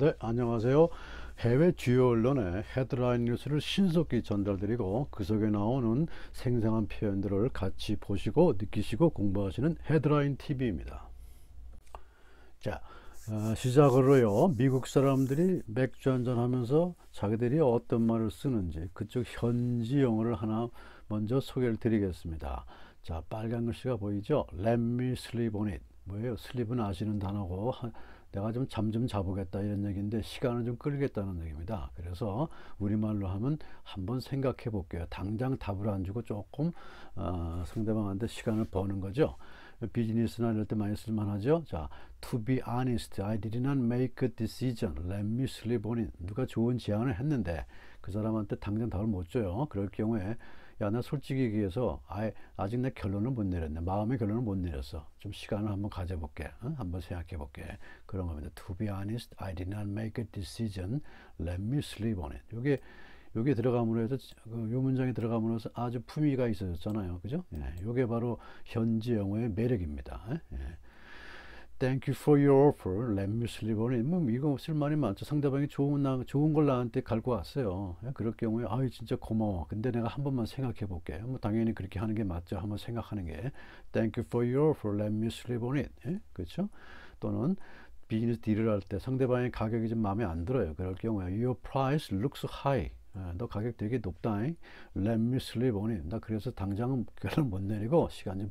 네, 안녕하세요. 해외 주요 언론의 헤드라인 뉴스를 신속히 전달드리고 그 속에 나오는 생생한 표현들을 같이 보시고 느끼시고 공부하시는 헤드라인 TV입니다. 자, 어, 시작으로요. 미국 사람들이 맥주 한잔 하면서 자기들이 어떤 말을 쓰는지 그쪽 현지 영어를 하나 먼저 소개를 드리겠습니다. 자, 빨간 글씨가 보이죠? Let me sleep on it. 뭐예요? s l 은 아시는 단어고 내가 좀 잠 좀 자보겠다 이런 얘기인데 시간을 좀 끌겠다는 얘기입니다. 그래서 우리말로 하면 한번 생각해 볼게요. 당장 답을 안 주고 조금 어, 상대방한테 시간을 버는 거죠. 비즈니스나 이럴 때 많이 쓸만하죠. 자, to be honest, I did not make a decision. Let me sleep on it. 누가 좋은 제안을 했는데 그 사람한테 당장 답을 못 줘요. 그럴 경우에 야, 나 솔직히 얘기해서 아예 아직 내 결론을 못 내렸네. 마음의 결론을 못 내렸어. 좀 시간을 한번 가져볼게. 응? 어? 한번 생각해 볼게. 그런 겁니다. To be honest, I did not make a decision. Let me sleep on it. 요게 여기 들어감으로 해서 그 요 문장에 들어감으로 해서 아주 품위가 있어잖아요 그죠? 예, 요게 바로 현지 영어의 매력입니다. 예. 예. Thank you for your offer. Let me sleep on it. 뭐 이거 쓸말이 많죠. 상대방이 좋은 나 좋은 걸 나한테 갈고 왔어요. 예, 그럴 경우에 아유 진짜 고마워. 근데 내가 한 번만 생각해 볼게. 뭐 당연히 그렇게 하는 게 맞죠. 한번 생각하는 게. Thank you for your offer. Let me sleep on it. 예? 그렇죠? 또는 비즈니스 딜을 할 때 상대방의 가격이 좀 마음에 안 들어요. 그럴 경우에 your price looks high. 예, 너 가격 되게 높다잉. Let me sleep on it. 나 그래서 당장은 결론 못 내리고 시간 좀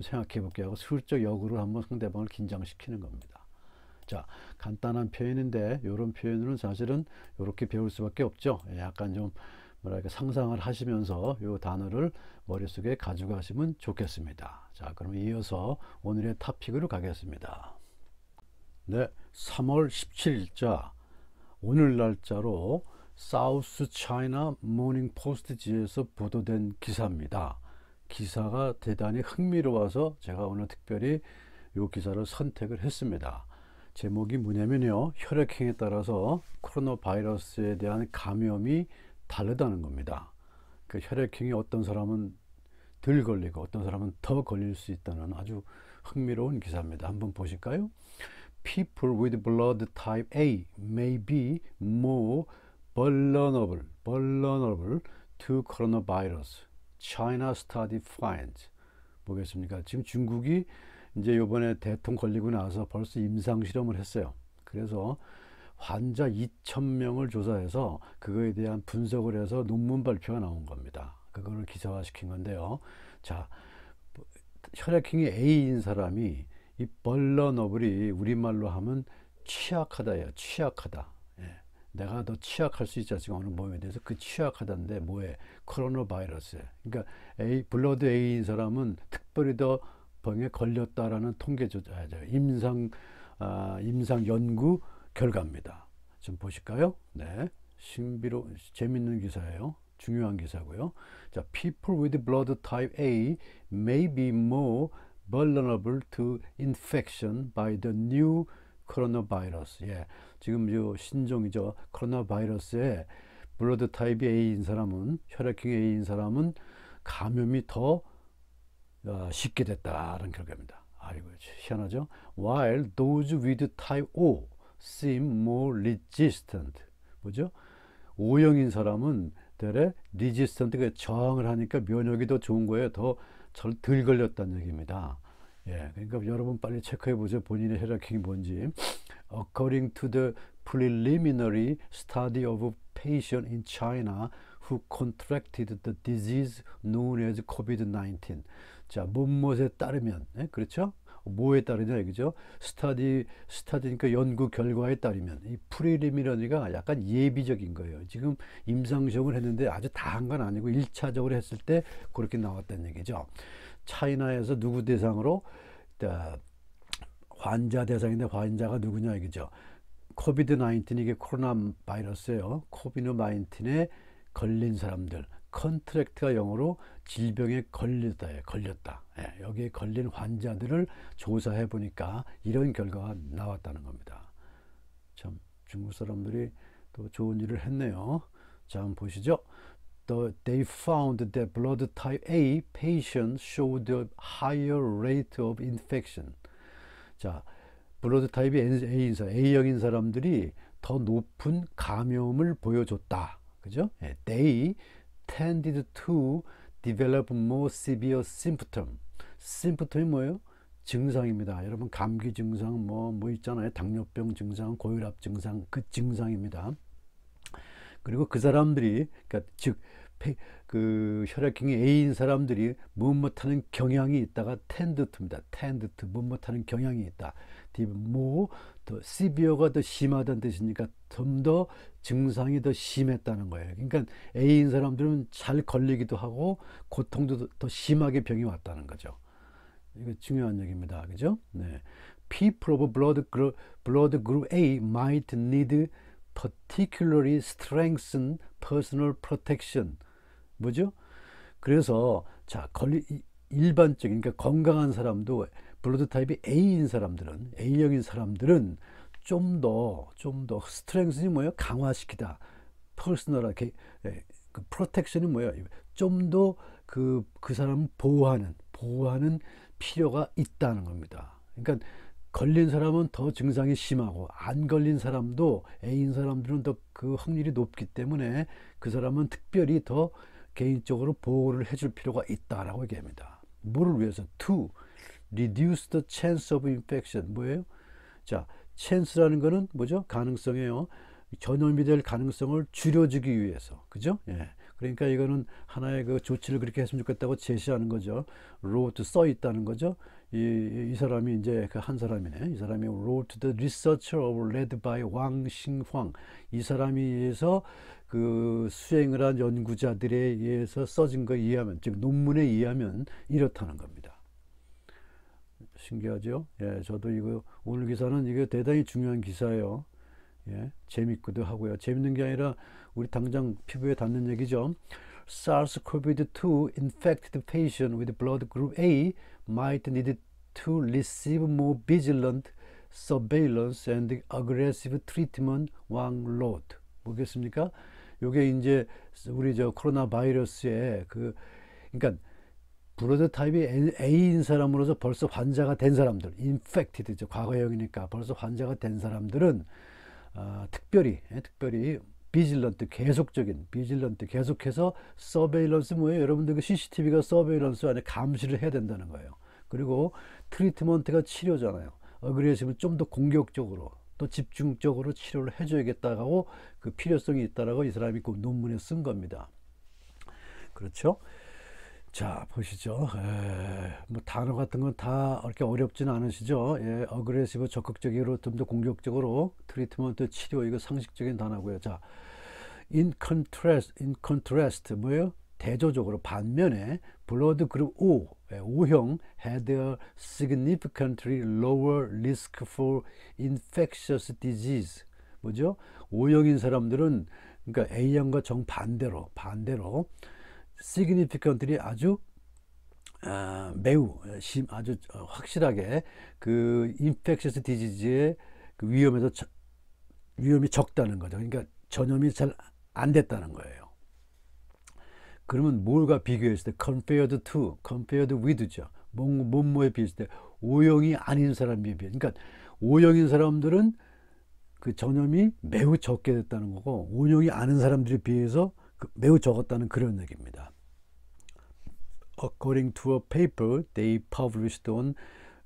생각해 볼게요 하고 슬쩍 역으로 한번 상대방을 긴장시키는 겁니다. 자 간단한 표현인데 이런 표현으 사실은 이렇게 배울 수밖에 없죠. 예, 약간 좀 뭐랄까 상상을 하시면서 이 단어를 머릿속에 가져가시면 좋겠습니다. 자 그럼 이어서 오늘의 탑픽으로 가겠습니다. 네 3월 17일자 오늘 날짜로 사우스 차이나 모닝 포스트지에서 보도된 기사입니다. 기사가 대단히 흥미로워서 제가 오늘 특별히 이 기사를 선택을 했습니다. 제목이 뭐냐면요. 혈액형에 따라서 코로나 바이러스에 대한 감염이 다르다는 겁니다. 그 혈액형이 어떤 사람은 덜 걸리고 어떤 사람은 더 걸릴 수 있다는 아주 흥미로운 기사입니다. 한번 보실까요? People with blood type A may be more vulnerable, vulnerable to coronavirus China Study Finds 뭐겠습니까? 지금 중국이 이제 요번에 대통 걸리고 나서 벌써 임상 실험을 했어요. 그래서 환자 2,000명을 조사해서 그거에 대한 분석을 해서 논문 발표가 나온 겁니다. 그거를 기사화시킨 건데요. 자, 혈액형이 A인 사람이 이 벌러너블이 우리말로 하면 취약하다예요. 취약하다. 내가 더 취약할 수 있지 않습니까? 어느 몸에 대해서 그 취약하다는데 뭐에 코로나 바이러스에 그러니까 A 블러드 A인 사람은 특별히 더 병에 걸렸다라는 통계 조사 아, 임상 아, 임상 연구 결과입니다. 좀 보실까요? 네, 신비로 재밌는 기사예요. 중요한 기사고요. 자, people with blood type A may be more vulnerable to infection by the new coronavirus. 예. 지금 저 신종이죠. 코로나 바이러스에 블러드 타입 A인 사람은 혈액형 A인 사람은 감염이 더 아, 쉽게 됐다는 결과입니다. 아이고 희한하죠. While those with type O seem more resistant. 뭐죠? O형인 사람은 들의 resistant가 저항을 하니까 면역이 더 좋은 거에 더덜 걸렸다는 얘기입니다. 예, 그러니까 여러분 빨리 체크해 보세요. 본인의 혈액형이 뭔지. According to the preliminary study of a patient in China who contracted the disease known as COVID-19. 자, 뭐뭐에 따르면, 예? 그렇죠? 뭐에 따르냐 이거죠. 스타디 스타디니까 연구 결과에 따르면 이 프리리미러니가 약간 예비적인 거예요. 지금 임상 시험을 했는데 아주 다 한 건 아니고 일차적으로 했을 때 그렇게 나왔다는 얘기죠. 차이나에서 누구 대상으로 어, 환자 대상인데 환자가 누구냐 이거죠. 코비드 19 이게 코로나 바이러스예요. 코비드 19에 걸린 사람들 컨트랙트가 영어로 질병에 걸렸다예요. 걸렸다. 예, 여기에 걸린 환자들을 조사해 보니까 이런 결과가 나왔다는 겁니다. 참 중국 사람들이 또 좋은 일을 했네요. 자, 한번 보시죠. the, they found that blood type A patients showed a higher rate of infection. 자, 블러드 타입이 A인 사람, A형인 사람들이 더 높은 감염을 보여줬다. 그죠? They tended to develop more severe symptom. symptom이 뭐예요? 증상입니다. 여러분 감기 증상 뭐뭐 뭐 있잖아요. 당뇨병 증상, 고혈압 증상 그 증상입니다. 그리고 그 사람들이 그러니까 즉 그 혈액형이 A인 사람들이 못못하는 경향이 있다가 텐드 트입니다 텐드 투 못못하는 경향이 있다. 뭐, 더 시비어가 더 심하다는 뜻이니까 좀 더 증상이 더 심했다는 거예요. 그러니까 A인 사람들은 잘 걸리기도 하고 고통도 더 심하게 병이 왔다는 거죠. 이거 중요한 얘기입니다. 그죠? 네. People of blood group, blood group A might need particularly strengthen personal protection. 뭐죠? 그래서 자 걸리 일반적인 그러니까 건강한 사람도 블러드 타입이 A인 사람들은 A형인 사람들은 좀더좀더 스트렝스는 뭐예요? 강화시키다. 퍼스널하게 예, 그 프로텍션이 뭐예요? 좀 더그그 사람 보호하는 보호하는 필요가 있다는 겁니다. 그러니까 걸린 사람은 더 증상이 심하고 안 걸린 사람도 애인 사람들은 더 그 확률이 높기 때문에 그 사람은 특별히 더 개인적으로 보호를 해줄 필요가 있다라고 얘기합니다. 뭐를 위해서? To reduce the chance of infection 뭐예요? 자, chance라는 거는 뭐죠? 가능성이에요. 전염이 될 가능성을 줄여주기 위해서 그죠? 예. 그러니까 이거는 하나의 그 조치를 그렇게 했으면 좋겠다고 제시하는 거죠. road 써 있다는 거죠. 이, 이 사람이 이제 그 한 사람이네. 이 사람이 road the researcher of led by 왕 싱황. 이 사람이 의해서 그 수행을 한 연구자들에 의해서 써진 거 이해하면 즉 논문에 의하면 이렇다는 겁니다. 신기하죠? 예, 저도 이거 오늘 기사는 이게 대단히 중요한 기사예요. 예, 재밌기도 하고요. 재밌는 게 아니라 우리 당장 피부에 닿는 얘기죠. SARS-CoV-2 infected patient with blood group A might need to receive more vigilant surveillance and aggressive treatment workload. 뭐겠습니까? 요게 이제 우리 저 코로나 바이러스의 그 그러니까 브로드 타입이 A인 사람으로서 벌써 환자가 된 사람들, infected죠. 과거형이니까 벌써 환자가 된 사람들은 아, 특별히 예, 특별히 비질런트 계속적인 비질런트 계속해서 서베일런스 뭐예요? 여러분들 그 CCTV가 서베일런스 안에 감시를 해야 된다는 거예요. 그리고 트리트먼트가 치료잖아요. 어그레시면 좀더 공격적으로 또 집중적으로 치료를 해줘야겠다고 그 필요성이 있다라고 이 사람이 그 논문에 쓴 겁니다. 그렇죠? 자 보시죠. 에, 예, 뭐 단어 같은 건다 그렇게 어렵지는 않으시죠. 예, 어그레시브 적극적으로 좀더 공격적으로 트리트먼트 치료 이거 상식적인 단어고요. 자, in contrast, in contrast 뭐예요? 대조적으로 반면에 블러드 그룹 O, 예, O형 had a significantly lower risk for infectious disease. 뭐죠? O형인 사람들은 그러니까 A형과 정반대로 반대로 significantly 아주 아, 매우 어, 심, 아주 어, 확실하게 그 infectious disease의 그 위험에서 저, 위험이 적다는 거죠. 그러니까 전염이 잘 안 됐다는 거예요. 그러면 뭘과 비교했을 때 compared to, compared with죠. 몸모에 비했을 때 오형이 아닌 사람에 비해 그러니까 오형인 사람들은 그 전염이 매우 적게 됐다는 거고 오형이 아닌 사람들에 비해서 그 매우 적었다는 그런 얘기입니다. According to a paper they published on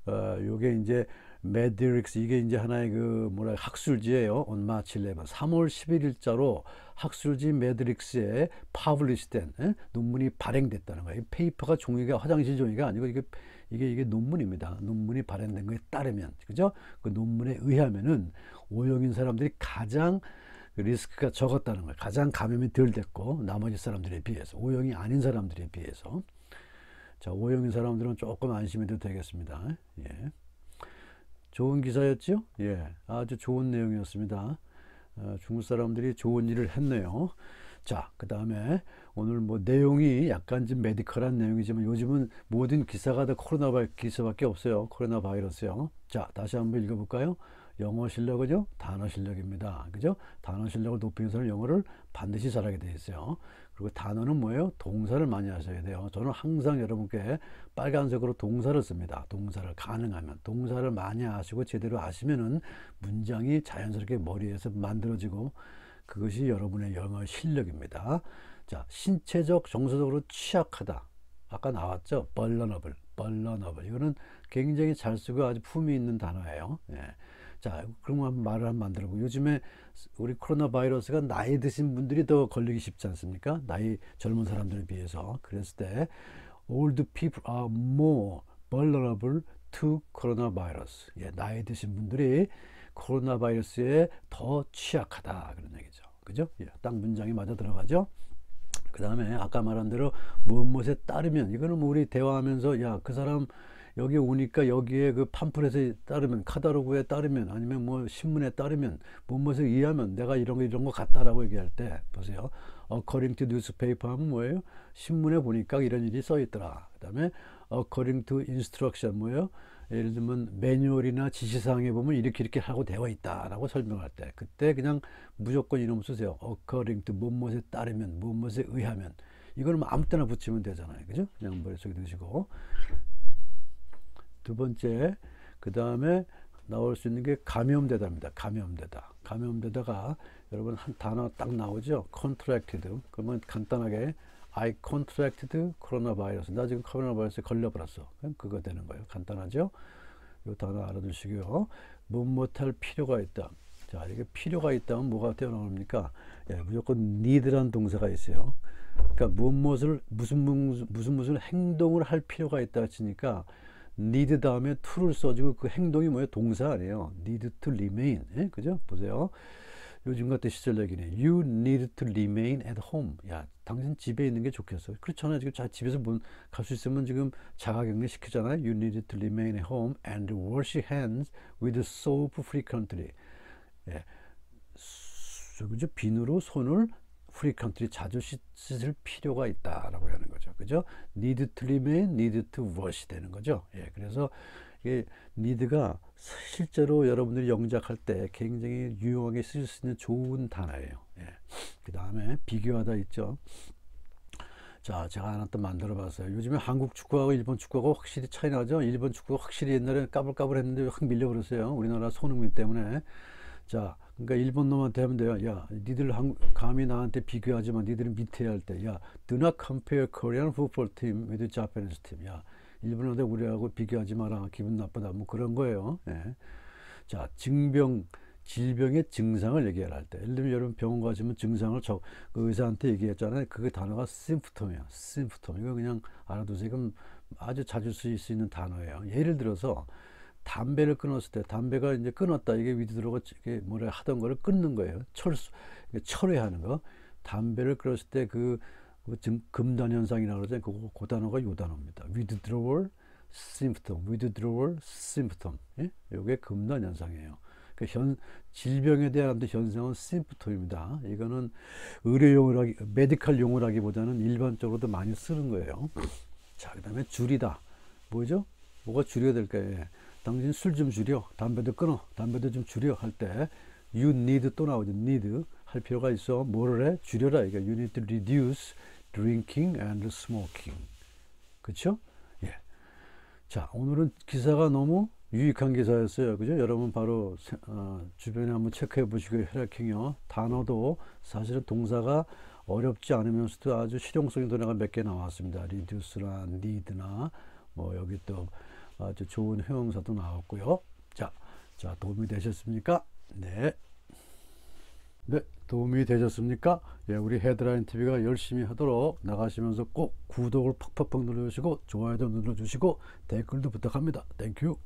어, 요게 이제 매드릭스 이게 이제 하나의 그 뭐라 학술지예요. on March 11. 3월 11일자로 학술지 매드릭스에 published된 에? 논문이 발행됐다는 거예요. 페이퍼가 종이가 화장실 종이가 아니고 이게 이게 이게 논문입니다. 논문이 발행된 거에 따르면 그죠? 그 논문에 의하면은 오영인 사람들이 가장 그 리스크가 적었다는 거예요. 가장 감염이 덜 됐고 나머지 사람들에 비해서 오형이 아닌 사람들에 비해서 자 오형인 사람들은 조금 안심해도 되겠습니다. 예. 좋은 기사였죠? 예, 아주 좋은 내용이었습니다. 어, 중국 사람들이 좋은 일을 했네요. 자, 그 다음에 오늘 뭐 내용이 약간 좀 메디컬한 내용이지만 요즘은 모든 기사가 다 코로나 바이 러스밖에 없어요. 코로나 바이러스요. 자, 다시 한번 읽어볼까요? 영어 실력, 그죠? 단어 실력입니다. 그죠? 단어 실력을 높이는 사람 영어를 반드시 잘하게 되어 있어요. 그리고 단어는 뭐예요? 동사를 많이 하셔야 돼요. 저는 항상 여러분께 빨간색으로 동사를 씁니다. 동사를 가능하면 동사를 많이 하시고 제대로 아시면은 문장이 자연스럽게 머리에서 만들어지고 그것이 여러분의 영어 실력입니다. 자, 신체적, 정서적으로 취약하다. 아까 나왔죠? v u l n e r a b 이거는 굉장히 잘 쓰고 아주 품이 있는 단어예요. 예. 자, 그러면 말을 한번 만들고 요즘에 우리 코로나 바이러스가 나이 드신 분들이 더 걸리기 쉽지 않습니까? 나이 젊은 사람들에 비해서. 그랬을 때 old people are more vulnerable to coronavirus. 예, 나이 드신 분들이 코로나 바이러스에 더 취약하다 그런 얘기죠. 그죠? 예, 딱 문장이 맞아 들어가죠. 그 다음에 아까 말한 대로 무엇무엇에 따르면 이거는 뭐 우리 대화하면서 야 그 사람 여기 오니까 여기에 그 팜플렛에 따르면 카다로그에 따르면 아니면 뭐 신문에 따르면 무엇을 이해하면 내가 이런 거 이런 거 같다라고 얘기할 때 보세요. according to newspaper 하면 뭐예요? 신문에 보니까 이런 일이 써 있더라. 그다음에 according to instruction 뭐예요? 예를 들면 매뉴얼이나 지시사항에 보면 이렇게 이렇게 하고 되어 있다라고 설명할 때 그때 그냥 무조건 이놈 쓰세요. according to 무엇에 따르면 무엇에 의하면 이거는 뭐 아무 때나 붙이면 되잖아요. 그죠? 그냥 머릿속에 넣시고 두 번째 그 다음에 나올 수 있는 게 감염되다입니다. 감염되다. 감염되다가 여러분 한 단어 딱 나오죠. contracted. 그러면 간단하게 I contracted 코로나 바이러스. 나 지금 코로나 바이러스에 걸려버렸어. 그거 되는 거예요. 간단하죠. 이 단어 알아두시고요. 못 못할 필요가 있다. 자, 이게 필요가 있다면 뭐가 뛰어나옵니까? 예, 무조건 need란 동사가 있어요. 그러니까 무엇을 무슨 무슨 무슨 행동을 할 필요가 있다 치니까 need 다음에 to를 써주고 그 행동이 뭐예요? 동사 아니에요. need to remain. 예? 그죠? 보세요. 요즘 같은 시절 얘기네. You need to remain at home. 야, 당신 집에 있는 게 좋겠어. 그렇잖아요. 지금 자, 집에서 갈수 있으면 지금 자가격리 시키잖아요. You need to remain at home and wash hands with soap frequently. 예. 그죠? 비누로 손을 프리 e 트 u 자주 쓰실 필요가 있다라고 하는 거죠. 그죠? need to remain, need to wash 되는 거죠. 예, 그래서 이게 need가 실제로 여러분들이 영작할 때 굉장히 유용하게 쓰실 수 있는 좋은 단어예요. 예. 그 다음에 비교하다 있죠. 자, 제가 하나 또 만들어 봤어요. 요즘에 한국 축구하고 일본 축구하고 확실히 차이 나죠? 일본 축구가 확실히 옛날에 까불까불 했는데 확 밀려버렸어요. 우리나라 손흥민 때문에. 자, 그러니까 일본 놈한테 하면 돼요. 야, 니들 한, 감히 나한테 비교하지 만 니들은 밑에 할 때. 야, do not compare Korean football team with Japanese team. 야, 일본한테 우리하고 비교하지 마라. 기분 나쁘다. 뭐 그런 거예요. 예. 자, 증병, 질병의 증상을 얘기해할 때. 예를 들면 여러분 병원 가시면 증상을 적, 그 의사한테 얘기했잖아요. 그게 단어가 심프톰이에요. 심프톰. 이거 그냥 알아두세요. 그럼 아주 자주 쓰일 수 있는 단어예요. 예를 들어서 담배를 끊었을 때 담배가 이제 끊었다 이게 위드드로가 이게 뭐라 하던 거를 끊는 거예요. 철수 철회하는 거. 담배를 끊었을 때그 지 그 금단 현상이라 고그러잖아요 그거 그 단어가 요 단어입니다. withdrawal symptom, withdrawal symptom. 예? 요게 금단 현상이에요. 그러니까 현 질병에 대한 아무 현상은 심프톰입니다. 이거는 의료 용어라기 메디컬 용어라기보다는 일반적으로도 많이 쓰는 거예요. 자, 그다음에 줄이다. 뭐죠? 뭐가 줄여야 될까요? 당신 술 좀 줄여 담배도 끊어 담배도 좀 줄여 할 때 you need 또 나오죠 need 할 필요가 있어 뭐를 해 줄여라 이게 you need to reduce drinking and smoking 그렇죠 예. 자 오늘은 기사가 너무 유익한 기사였어요 그죠 여러분 바로 어, 주변에 한번 체크해 보시고요 혈액형이요 단어도 사실은 동사가 어렵지 않으면서도 아주 실용적인 단어가 몇 개 나왔습니다. 리듀스나 니드나 뭐 여기 또 아주 좋은 회용사도 나왔고요. 자, 자 도움이 되셨습니까? 네. 네, 도움이 되셨습니까? 예, 우리 헤드라인 TV가 열심히 하도록 나가시면서 꼭 구독을 팍팍팍 눌러주시고 좋아요도 눌러주시고 댓글도 부탁합니다. 땡큐.